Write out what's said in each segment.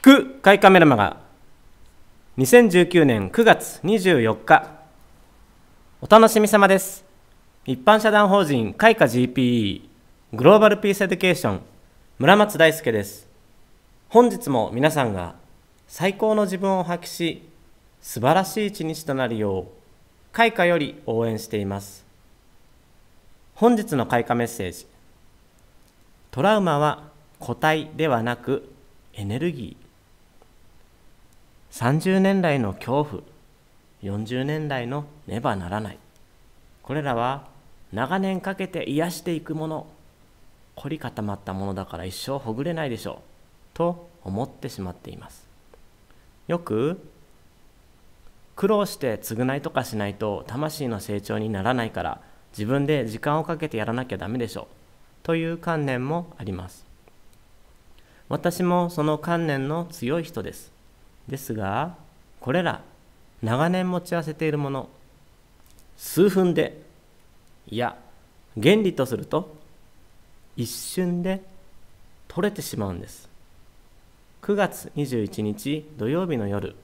聞く会カメラマが2019年9月24日お楽しみ様です一般社団法人開花 GPE グローバルピースエデュケーション村松大輔です本日も皆さんが最高の自分を発揮し素晴らしい一日となるよう開花より応援しています本日の開花メッセージトラウマは個体ではなくエネルギー30年来の恐怖40年来のねばならないこれらは長年かけて癒していくもの凝り固まったものだから一生ほぐれないでしょうと思ってしまっていますよく苦労して償いとかしないと魂の成長にならないから自分で時間をかけてやらなきゃダメでしょうという観念もあります私もその観念の強い人ですですがこれら長年持ち合わせているもの数分でいや原理とすると一瞬で取れてしまうんです9月21日土曜日の夜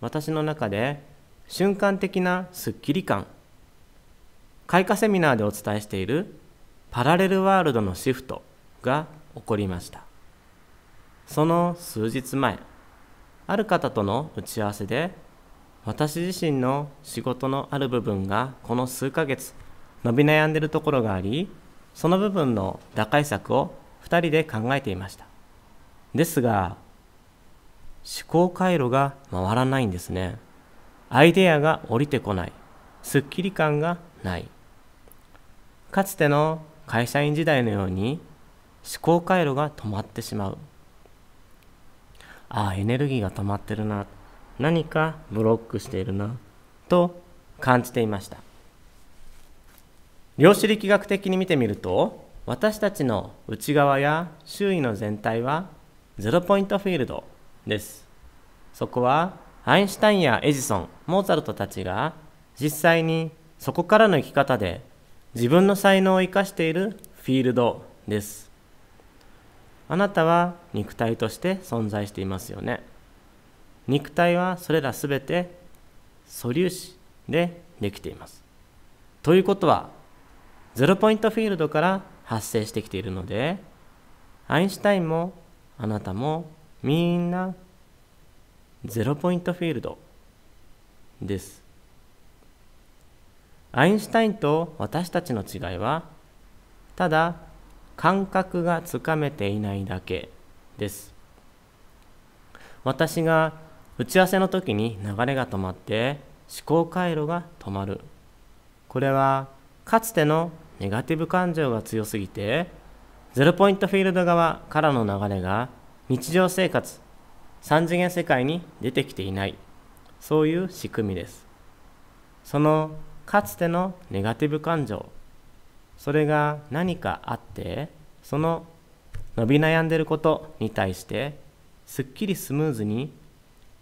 私の中で瞬間的なスッキリ感開花セミナーでお伝えしているパラレルワールドのシフトが起こりましたその数日前ある方との打ち合わせで私自身の仕事のある部分がこの数ヶ月伸び悩んでいるところがありその部分の打開策を2人で考えていましたですが思考回路が回らないんですねアイデアが降りてこないすっきり感がないかつての会社員時代のように思考回路が止まってしまうああエネルギーが溜まってるな何かブロックしているなと感じていました量子力学的に見てみると私たちの内側や周囲の全体はゼロポイントフィールドですそこはアインシュタインやエジソンモーツァルトたちが実際にそこからの生き方で自分の才能を生かしているフィールドですあなたは肉体として存在していますよね肉体はそれらすべて素粒子でできていますということはゼロポイントフィールドから発生してきているのでアインシュタインもあなたもみんなゼロポイントフィールドですアインシュタインと私たちの違いはただ感覚がつかめていないだけです私が打ち合わせの時に流れが止まって思考回路が止まるこれはかつてのネガティブ感情が強すぎてゼロポイントフィールド側からの流れが日常生活3次元世界に出てきていないそういう仕組みですそのかつてのネガティブ感情それが何かあってその伸び悩んでることに対してすっきりスムーズに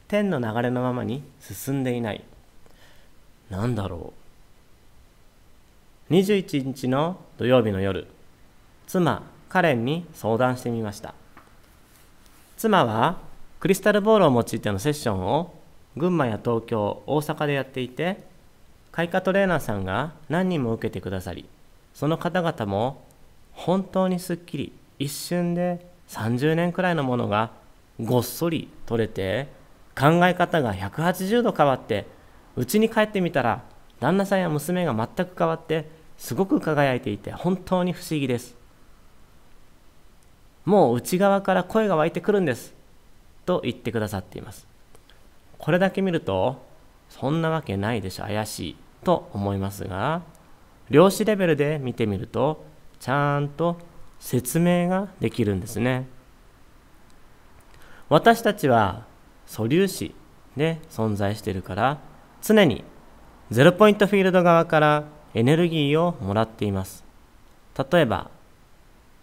天の流れのままに進んでいない何だろう21日の土曜日の夜妻カレンに相談してみました妻はクリスタルボールを用いてのセッションを群馬や東京大阪でやっていて開花トレーナーさんが何人も受けてくださりその方々も本当にすっきり一瞬で30年くらいのものがごっそり取れて考え方が180度変わってうちに帰ってみたら旦那さんや娘が全く変わってすごく輝いていて本当に不思議ですもう内側から声が湧いてくるんですと言ってくださっていますこれだけ見るとそんなわけないでしょ怪しいと思いますが量子レベルで見てみるとちゃんと説明ができるんですね私たちは素粒子で存在しているから常にゼロポイントフィールド側からエネルギーをもらっています例えば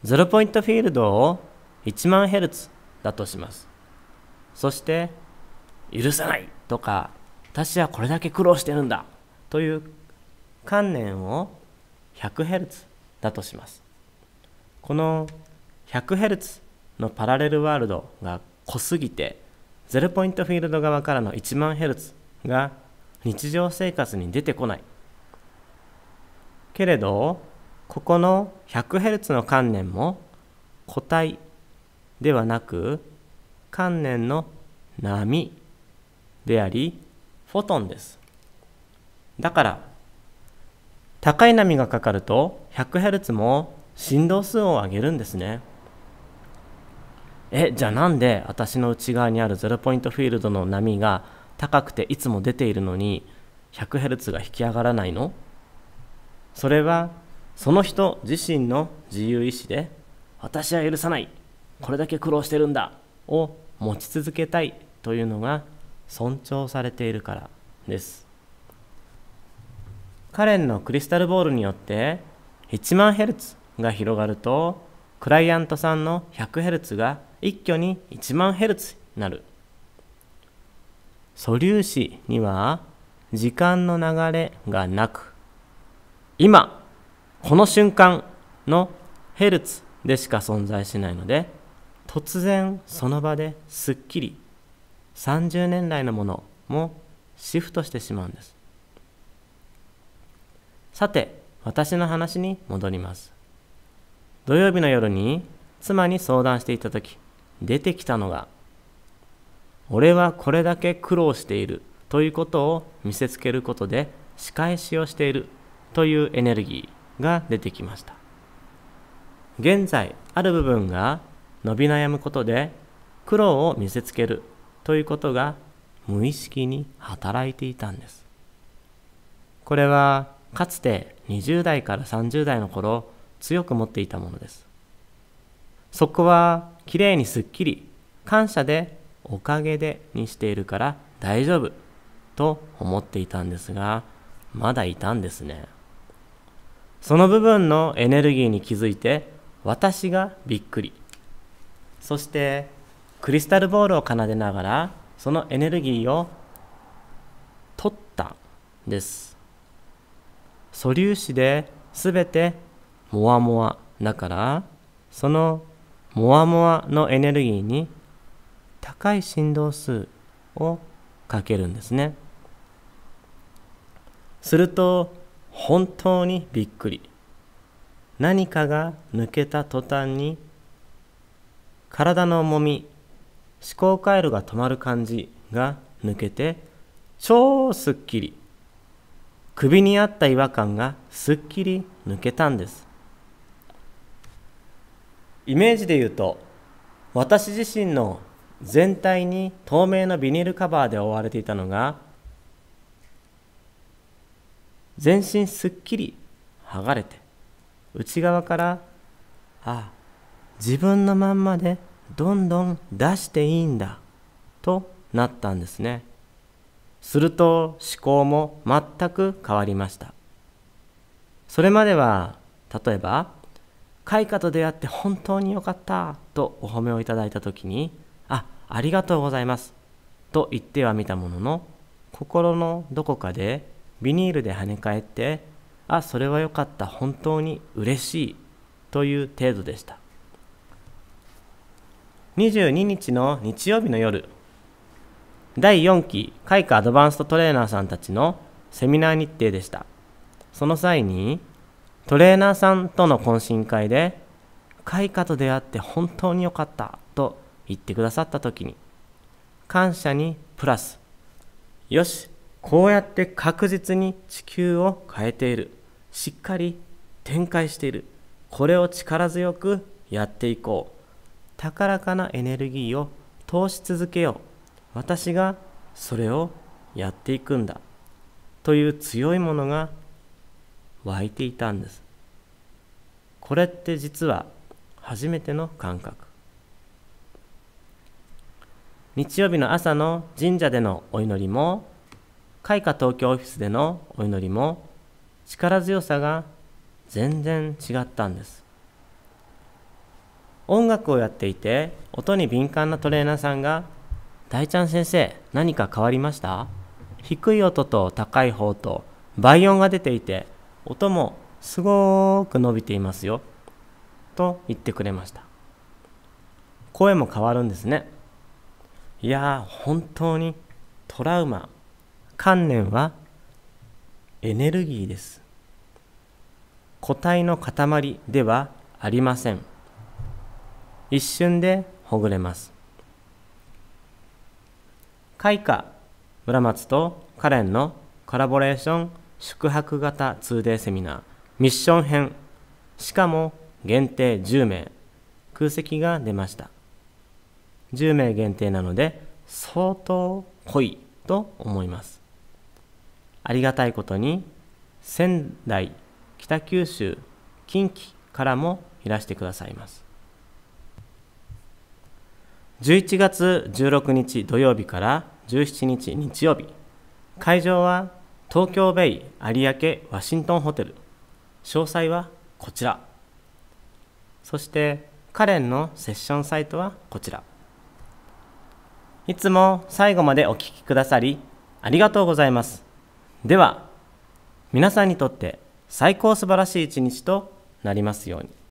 ゼロポイントフィールドを1万ヘルツだとしますそして許さないとか私はこれだけ苦労してるんだという観念を 100Hz だとしますこの 100Hz のパラレルワールドが濃すぎて0ポイントフィールド側からの1万 Hz が日常生活に出てこないけれどここの 100Hz の観念も個体ではなく観念の波でありフォトンですだから高い波がかかると 100Hz も振動数を上げるんですねえじゃあなんで私の内側にあるゼロポイントフィールドの波が高くていつも出ているのに 100Hz が引き上がらないのそれはその人自身の自由意志で私は許さないこれだけ苦労してるんだを持ち続けたいというのが尊重されているからですカレンのクリスタルボールによって1万ヘルツが広がるとクライアントさんの 100Hz が一挙に1万 Hz になる素粒子には時間の流れがなく今この瞬間の Hz でしか存在しないので突然その場ですっきり30年来のものもシフトしてしまうんですさて、私の話に戻ります。土曜日の夜に妻に相談していた時、出てきたのが、俺はこれだけ苦労しているということを見せつけることで仕返しをしているというエネルギーが出てきました。現在、ある部分が伸び悩むことで苦労を見せつけるということが無意識に働いていたんです。これはかつて20代から30代の頃強く持っていたものですそこはきれいにすっきり感謝でおかげでにしているから大丈夫と思っていたんですがまだいたんですねその部分のエネルギーに気づいて私がびっくりそしてクリスタルボールを奏でながらそのエネルギーを取ったです素粒子で全てモワモワだからそのモワモワのエネルギーに高い振動数をかけるんですねすると本当にびっくり何かが抜けた途端に体の重み思考回路が止まる感じが抜けて超すっきり首にあった違和感がすっきり抜けたんですイメージで言うと私自身の全体に透明のビニールカバーで覆われていたのが全身すっきり剥がれて内側からああ自分のまんまでどんどん出していいんだとなったんですね。すると思考も全く変わりましたそれまでは例えば「開花と出会って本当によかった」とお褒めをいただいた時に「あありがとうございます」と言ってはみたものの心のどこかでビニールで跳ね返って「あそれはよかった本当に嬉しい」という程度でした22日の日曜日の夜第4期開花アドバンストトレーナーさんたちのセミナー日程でしたその際にトレーナーさんとの懇親会で開花と出会って本当に良かったと言ってくださった時に感謝にプラスよしこうやって確実に地球を変えているしっかり展開しているこれを力強くやっていこう高らかなエネルギーを通し続けよう私がそれをやっていくんだという強いものが湧いていたんですこれって実は初めての感覚日曜日の朝の神社でのお祈りも開花東京オフィスでのお祈りも力強さが全然違ったんです音楽をやっていて音に敏感なトレーナーさんが大ちゃん先生、何か変わりました低い音と高い方と倍音が出ていて、音もすごーく伸びていますよ。と言ってくれました。声も変わるんですね。いやー、本当にトラウマ、観念はエネルギーです。個体の塊ではありません。一瞬でほぐれます。開花村松とカレンのコラボレーション宿泊型 2day セミナーミッション編しかも限定10名空席が出ました10名限定なので相当濃いと思いますありがたいことに仙台北九州近畿からもいらしてくださいます11月16日土曜日から17日日曜日会場は東京ベイ有明ワシントンホテル詳細はこちらそしてカレンのセッションサイトはこちらいつも最後までお聴きくださりありがとうございますでは皆さんにとって最高素晴らしい一日となりますように